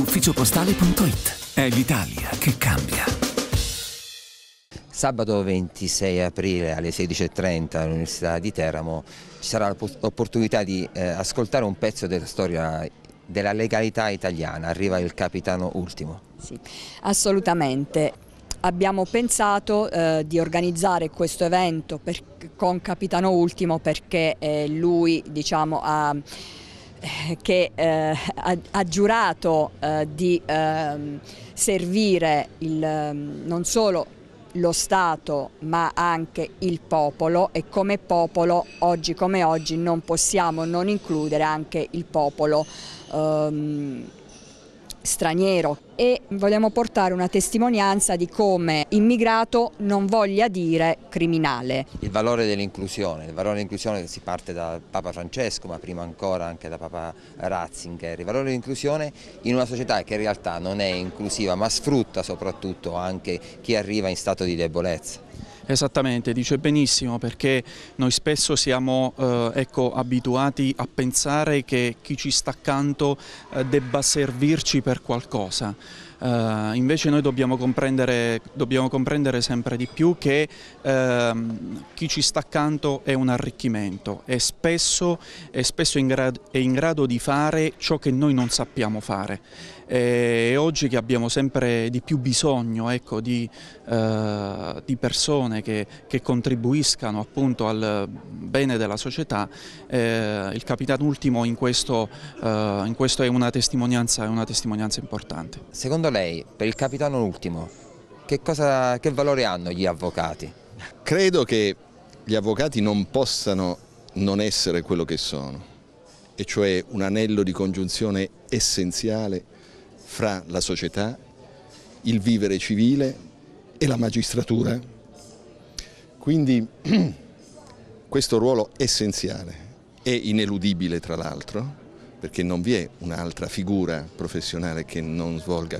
ufficiopostale.it. È l'Italia che cambia. Sabato 26 aprile alle 16.30 all'Università di Teramo ci sarà l'opportunità di eh, ascoltare un pezzo della storia della legalità italiana. Arriva il capitano ultimo. Sì, assolutamente abbiamo pensato eh, di organizzare questo evento per, con Capitano Ultimo perché eh, lui diciamo, ha eh, che eh, ha, ha, giurato eh, di ehm, servire il, ehm, non solo lo Stato ma anche il popolo e come popolo oggi come oggi non possiamo non includere anche il popolo ehm, straniero e vogliamo portare una testimonianza di come immigrato non voglia dire criminale. Il valore dell'inclusione, il valore dell'inclusione si parte da Papa Francesco ma prima ancora anche da Papa Ratzinger, il valore dell'inclusione in una società che in realtà non è inclusiva ma sfrutta soprattutto anche chi arriva in stato di debolezza. Esattamente, dice benissimo perché noi spesso siamo eh, ecco, abituati a pensare che chi ci sta accanto eh, debba servirci per qualcosa. Uh, invece noi dobbiamo comprendere, dobbiamo comprendere, sempre di più che uh, chi ci sta accanto è un arricchimento e spesso, è, spesso in grado, è in grado di fare ciò che noi non sappiamo fare. Eh, e oggi che abbiamo sempre di più bisogno ecco, di, eh, di, persone che, che contribuiscano appunto, al bene della società, eh, il capitano ultimo in questo, eh, in questo è, una è, una testimonianza, importante. Secondo lei, per il capitano ultimo, che, cosa, che valore hanno gli avvocati? Credo che gli avvocati non possano non essere quello che sono, e cioè un anello di congiunzione essenziale fra la società, il vivere civile e la magistratura. Quindi questo ruolo essenziale è ineludibile tra l'altro perché non vi è un'altra figura professionale che,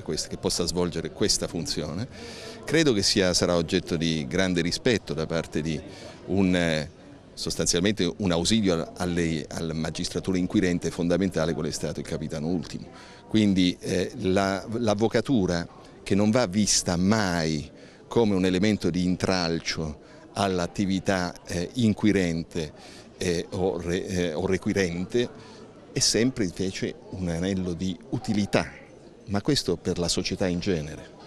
questa, che, possa svolgere questa funzione, credo che sia, sarà oggetto di grande rispetto da parte di un sostanzialmente un ausilio alle, alla magistratura inquirente fondamentale qual è stato il capitano ultimo. Quindi eh, l'avvocatura la, che non va vista mai come un elemento di intralcio all'attività eh, inquirente eh, o, re, eh, o requirente, è sempre invece un anello di utilità, ma questo per la società in genere.